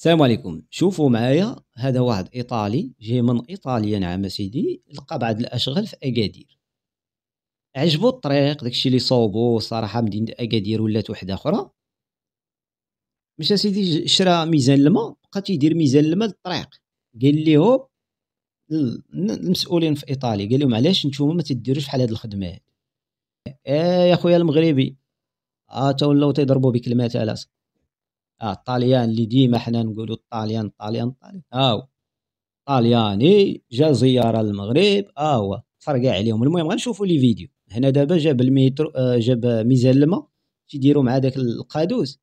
السلام عليكم شوفوا معايا هذا واحد ايطالي جاي من ايطاليا نعم سيدي لقى بعض الاشغال في اكادير عجبو الطريق داكشي اللي صوبو صراحه مدينه اكادير ولات وحده اخرى مشى سيدي شرا ميزان الماء بقى تيدير ميزان الماء للطريق قال ليهم المسؤولين في ايطاليا قال لهم علاش نتوما ما تديروش بحال هاد الخدمه هادي اه يا خويا المغربي اه تا ولاو تيضربوا بك المثل اه طاليان اللي ديما حنا نقولوا طاليان طاليان الطاليان هاو آه، طالياني جا زياره للمغرب اه هو فرقع عليهم المهم غنشوفوا لي فيديو هنا دابا جاب الميترو آه، جاب ميزان الماء تيديروا مع داك القادوس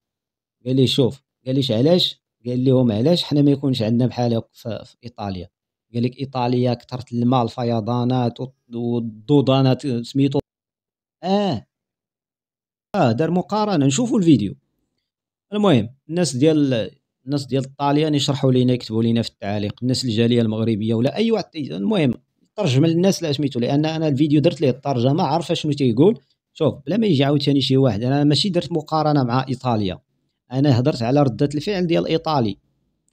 قال لي شوف قال ليش علاش قال لهم علاش حنا ما يكونش عندنا بحال هكا في, في ايطاليا قال لك ايطاليا كثرت الماء الفيضانات والضوضانات سميتو اه اه دار مقارنه نشوفوا الفيديو المهم الناس ديال الناس ديال الطاليان يشرحوا لينا يكتبوا لينا في التعاليق الناس الجاليه المغربيه ولا اي واحد المهم ترجم للناس لا سميتو لان انا الفيديو درت ليه الترجمه عارف شنو تيقول شوف بلا ما يجي عاوتاني شي واحد انا ماشي درت مقارنه مع ايطاليا انا هضرت على رده الفعل ديال ايطالي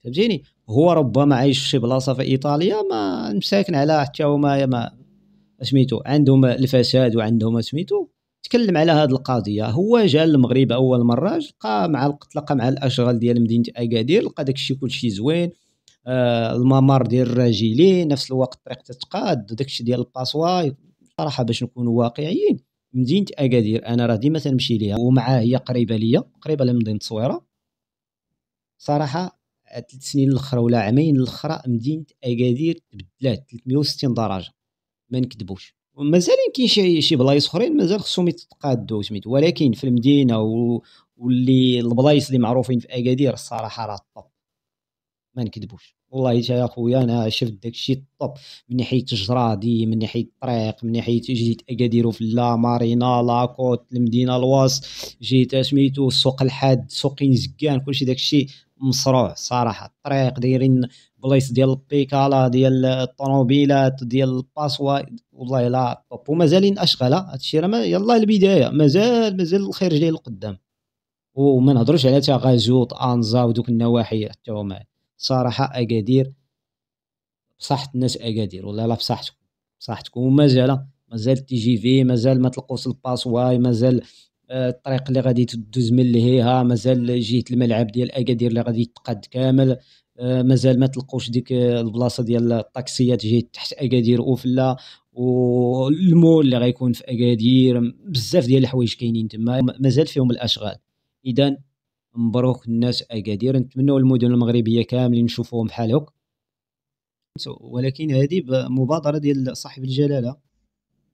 فهمتيني هو ربما عايش في شي بلاصه في ايطاليا ما مساكن على حتى هما ما سميتو عندهم الفساد وعندهم سميتو تكلم على هذه القضيه هو جا للمغرب اول مره لقى مع تلقى مع الاشغال ديال مدينه اكادير لقى داكشي كلشي زوين آه الممر ديال الراجلين نفس الوقت الطريق تتقاد داكشي ديال الباسوا صراحه باش نكونوا واقعيين مدينه اكادير انا راه ديما تنمشي ليها ومعاه هي قريبه ليا قريبه لمدينه تصويره صراحه ثلاث سنين الاخرى ولا عامين الاخرى مدينه اكادير تبدلات 360 درجه ما نكذبوش ومازالين يمكن شي شي بلايص اخرين مازال خصهم يتقادوا سميت ولكن في المدينه و... واللي البلايص اللي معروفين في اكادير الصراحه راه الطب ما نكذبوش والله حتى يا خويا انا شفت داكشي الطب من ناحيه الجرادي من ناحيه الطريق من ناحيه جيت اكادير في لا مارينا لاكوت المدينه الوسط جيت سميتو السوق الحاد سوق زكان كلشي داكشي مصروع صراحه الطريق دايرين بلايص ديال البيكالا ديال الطوموبيلات ديال الباسوا والله لا طوب ومازالين اشغال هادشي راه يلاه البدايه مازال مازال الخير جاي لقدام وما نهضروش على تغازوت انزا ودوك النواحي حتى هما صراحه اكادير بصحة الناس اكادير والله لا بصحتكم بصحتكم ومازال مازال تي جي في مازال ما تلقوش الباسواي مازال آه، الطريق اللي غادي تدوز من لهيها مازال جهه الملعب ديال اكادير اللي غادي تقاد كامل آه، مازال ما تلقوش ديك البلاصه ديال الطاكسيات جهه تحت اكادير اوفلا والمول اللي غيكون في اكادير بزاف ديال الحوايج كاينين تما مازال فيهم الاشغال اذا مبروك الناس اكادير نتمنوا المدن المغربيه كاملين نشوفوهم بحال هك ولكن هذه مبادره ديال صاحب الجلاله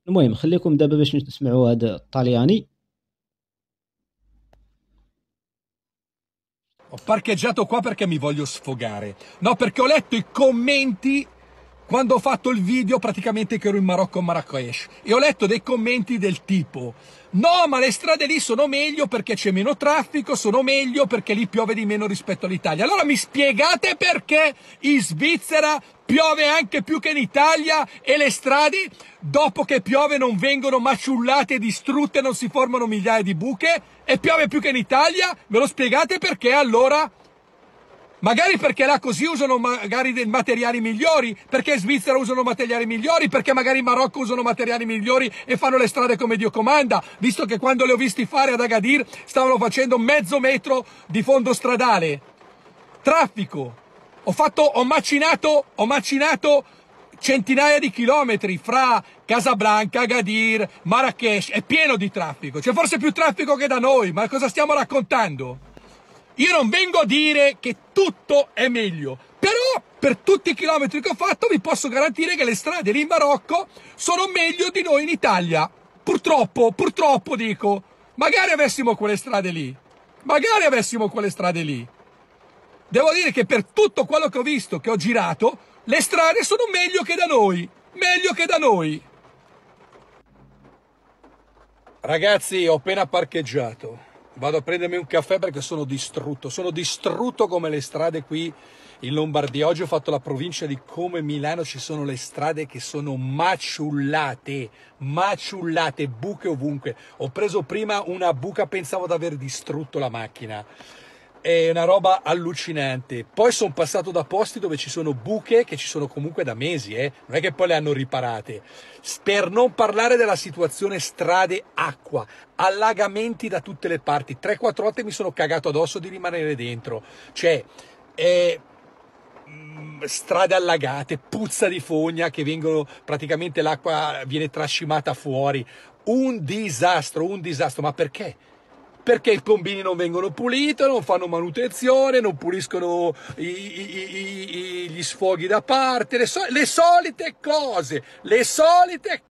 المهم خليكم دابا باش نسمعوا هذا الطلياني Ho parcheggiato qua perché mi voglio sfogare. No, perché ho letto i commenti quando ho fatto il video praticamente che ero in Marocco a Marrakesh e ho letto dei commenti del tipo no ma le strade lì sono meglio perché c'è meno traffico, sono meglio perché lì piove di meno rispetto all'Italia. Allora mi spiegate perché in Svizzera piove anche più che in Italia e le strade dopo che piove non vengono maciullate distrutte, non si formano migliaia di buche e piove più che in Italia? Me lo spiegate perché allora? Magari perché là così usano materiali migliori, perché in Svizzera usano materiali migliori, perché magari in Marocco usano materiali migliori e fanno le strade come Dio comanda, visto che quando le ho visti fare ad Agadir stavano facendo mezzo metro di fondo stradale. Traffico. Ho, fatto, ho, macinato, ho macinato centinaia di chilometri fra Casablanca, Agadir, Marrakesh, è pieno di traffico. C'è forse più traffico che da noi, ma cosa stiamo raccontando? Io non vengo a dire che tutto è meglio, però per tutti i chilometri che ho fatto vi posso garantire che le strade lì in Marocco sono meglio di noi in Italia. Purtroppo, purtroppo dico, magari avessimo quelle strade lì, magari avessimo quelle strade lì. Devo dire che per tutto quello che ho visto, che ho girato, le strade sono meglio che da noi, meglio che da noi. Ragazzi, ho appena parcheggiato vado a prendermi un caffè perché sono distrutto, sono distrutto come le strade qui in Lombardia. Oggi ho fatto la provincia di come Milano ci sono le strade che sono maciullate, maciullate, buche ovunque. Ho preso prima una buca, pensavo di aver distrutto la macchina è una roba allucinante. Poi sono passato da posti dove ci sono buche che ci sono comunque da mesi, eh? non è che poi le hanno riparate. Per non parlare della situazione strade acqua, allagamenti da tutte le parti. 3-4 volte mi sono cagato addosso di rimanere dentro. Cioè, eh, strade allagate, puzza di fogna che vengono praticamente l'acqua viene trascimata fuori. Un disastro, un disastro, ma perché? perché i combini non vengono puliti, non fanno manutenzione, non puliscono i, i, i, gli sfoghi da parte, le, so, le solite cose, le solite cose.